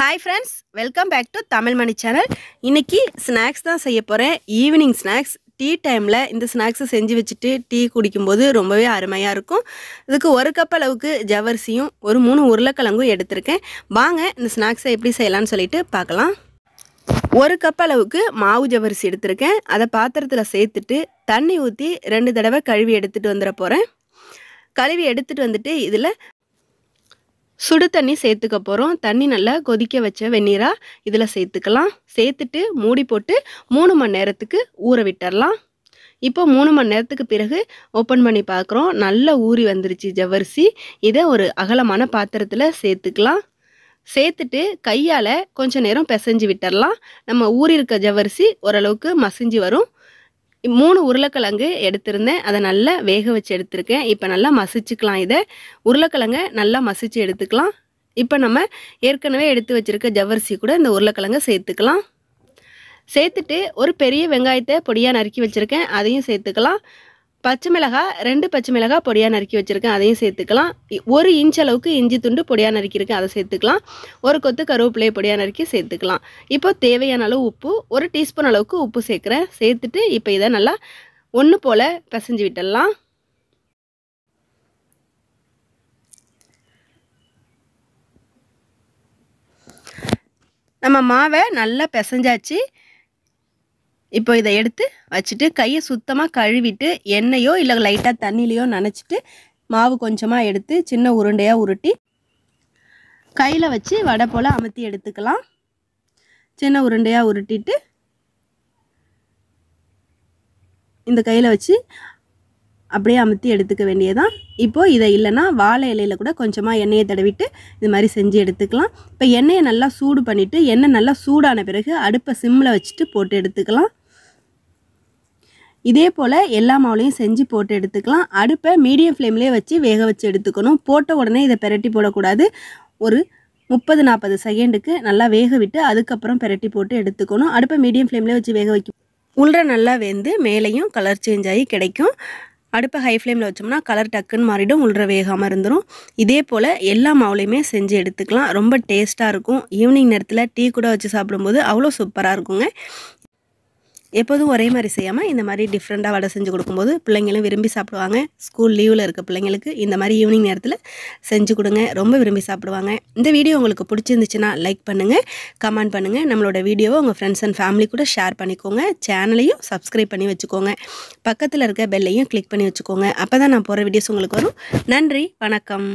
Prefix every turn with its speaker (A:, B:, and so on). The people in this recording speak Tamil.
A: hi friends welcome back to Tamil Mani channel இன்றைக்கி ஸ்நாக்ஸ் தான் செய்ய போகிறேன் ஈவினிங் ஸ்நாக்ஸ் டீ டைமில் இந்த ஸ்நாக்ஸை செஞ்சு வச்சுட்டு டீ குடிக்கும்போது ரொம்பவே அருமையாக இருக்கும் இதுக்கு ஒரு கப் அளவுக்கு ஜவரிசியும் ஒரு மூணு உருளைக்கிழங்கும் எடுத்திருக்கேன் வாங்க இந்த ஸ்நாக்ஸை எப்படி செய்யலான்னு சொல்லிட்டு பார்க்கலாம் ஒரு கப் அளவுக்கு மாவு ஜவரிசி எடுத்திருக்கேன் அதை பாத்திரத்தில் சேர்த்துட்டு தண்ணி ஊற்றி ரெண்டு தடவை கழுவி எடுத்துகிட்டு வந்துட போகிறேன் கழுவி எடுத்துகிட்டு வந்துட்டு இதில் சுடு தண்ணி சேர்த்துக்க போகிறோம் தண்ணி நல்லா கொதிக்க வச்ச வெந்நீராக இதில் சேர்த்துக்கலாம் சேர்த்துட்டு மூடி போட்டு மூணு மணி நேரத்துக்கு ஊற விட்டுடலாம் இப்போ மூணு மணி நேரத்துக்கு பிறகு ஓப்பன் பண்ணி பார்க்குறோம் நல்லா ஊறி வந்துருச்சு ஜவ்வரிசி இதை ஒரு அகலமான பாத்திரத்தில் சேர்த்துக்கலாம் சேர்த்துட்டு கையால் கொஞ்சம் நேரம் பிசைஞ்சு விட்டுடலாம் நம்ம ஊறி இருக்க ஜவ்வரிசி ஓரளவுக்கு மசிஞ்சு வரும் மூணு உருளைக்கிழங்கு எடுத்திருந்தேன் அதை நல்லா வேக வச்சு எடுத்திருக்கேன் இப்போ நல்லா மசிச்சுக்கலாம் இதை உருளைக்கிழங்கை நல்லா மசித்து எடுத்துக்கலாம் இப்போ நம்ம ஏற்கனவே எடுத்து வச்சுருக்க ஜவ்வரிசி கூட இந்த உருளைக்கிழங்கை சேர்த்துக்கலாம் சேர்த்துட்டு ஒரு பெரிய வெங்காயத்தை பொடியாக நறுக்கி வச்சுருக்கேன் அதையும் சேர்த்துக்கலாம் பச்சை மிளகா ரெண்டு பச்சை மிளகாய் பொடியாக நறுக்கி வச்சுருக்கேன் அதையும் சேர்த்துக்கலாம் ஒரு இன்ச் அளவுக்கு இஞ்சி துண்டு பொடியாக நறுக்கியிருக்கேன் அதை சேர்த்துக்கலாம் ஒரு கொத்து கருவேப்பிலையை பொடியாக நறுக்கி சேர்த்துக்கலாம் இப்போ தேவையான அளவு உப்பு ஒரு டீஸ்பூன் அளவுக்கு உப்பு சேர்க்குறேன் சேர்த்துட்டு இப்போ இதை நல்லா ஒன்று போல் பிசைஞ்சு விட்டுடலாம் நம்ம மாவை நல்லா பிசைஞ்சாச்சு இப்போ இதை எடுத்து வச்சுட்டு கையை சுத்தமாக கழுவிட்டு எண்ணெயோ இல்லை லைட்டாக தண்ணிலையோ நனைச்சிட்டு மாவு கொஞ்சமாக எடுத்து சின்ன உருண்டையாக உருட்டி கையில் வச்சு வடை போல் அமுத்தி எடுத்துக்கலாம் சின்ன உருண்டையாக உருட்டிட்டு இந்த கையில் வச்சு அப்படியே அமுத்தி எடுத்துக்க வேண்டியதான் இப்போது இதை இல்லைன்னா வாழை இலையில் கூட கொஞ்சமாக எண்ணெயை தடவிட்டு இது மாதிரி செஞ்சு எடுத்துக்கலாம் இப்போ எண்ணெயை நல்லா சூடு பண்ணிவிட்டு எண்ணெய் நல்லா சூடான பிறகு அடுப்பை சிம்மில் வச்சுட்டு போட்டு எடுத்துக்கலாம் இதே போல் எல்லா மாவுலையும் செஞ்சு போட்டு எடுத்துக்கலாம் அடுப்பை மீடியம் ஃப்ளேம்லேயே வச்சு வேக வச்சு எடுத்துக்கணும் போட்ட உடனே இதை பெரட்டி போடக்கூடாது ஒரு முப்பது நாற்பது செகண்டுக்கு நல்லா வேக விட்டு அதுக்கப்புறம் பெரட்டி போட்டு எடுத்துக்கணும் அடுப்பை மீடியம் ஃப்ளேம்லேயே வச்சு வேக வைக்கும் உள்ள நல்லா வெந்து மேலேயும் கலர் சேஞ்ச் ஆகி கிடைக்கும் அடுப்பை ஹை ஃப்ளேமில் வச்சோம்னா கலர் டக்குன்னு மாறிடும் உள்ள வேகாமல் இருந்துடும் இதே போல் எல்லா மாவுலையுமே செஞ்சு எடுத்துக்கலாம் ரொம்ப டேஸ்ட்டாக இருக்கும் ஈவினிங் நேரத்தில் டீ கூட வச்சு சாப்பிடும்போது அவ்வளோ சூப்பராக இருக்குங்க எப்போதும் ஒரே மாதிரி செய்யாமல் இந்த மாதிரி டிஃப்ரெண்ட்டாக வடை செஞ்சு கொடுக்கும்போது பிள்ளைங்களும் விரும்பி சாப்பிடுவாங்க ஸ்கூல் லீவில் இருக்க பிள்ளைங்களுக்கு இந்த மாதிரி ஈவினிங் நேரத்தில் செஞ்சு கொடுங்க ரொம்ப விரும்பி சாப்பிடுவாங்க இந்த வீடியோ உங்களுக்கு பிடிச்சிருந்துச்சுன்னா லைக் பண்ணுங்கள் கமெண்ட் பண்ணுங்கள் நம்மளோட வீடியோவை உங்கள் ஃப்ரெண்ட்ஸ் அண்ட் ஃபேமிலி கூட ஷேர் பண்ணிக்கோங்க சேனலையும் சப்ஸ்கிரைப் பண்ணி வச்சுக்கோங்க பக்கத்தில் இருக்க பெல்லையும் கிளிக் பண்ணி வச்சுக்கோங்க அப்போ தான் நான் போகிற வீடியோஸ் உங்களுக்கு வரும் நன்றி வணக்கம்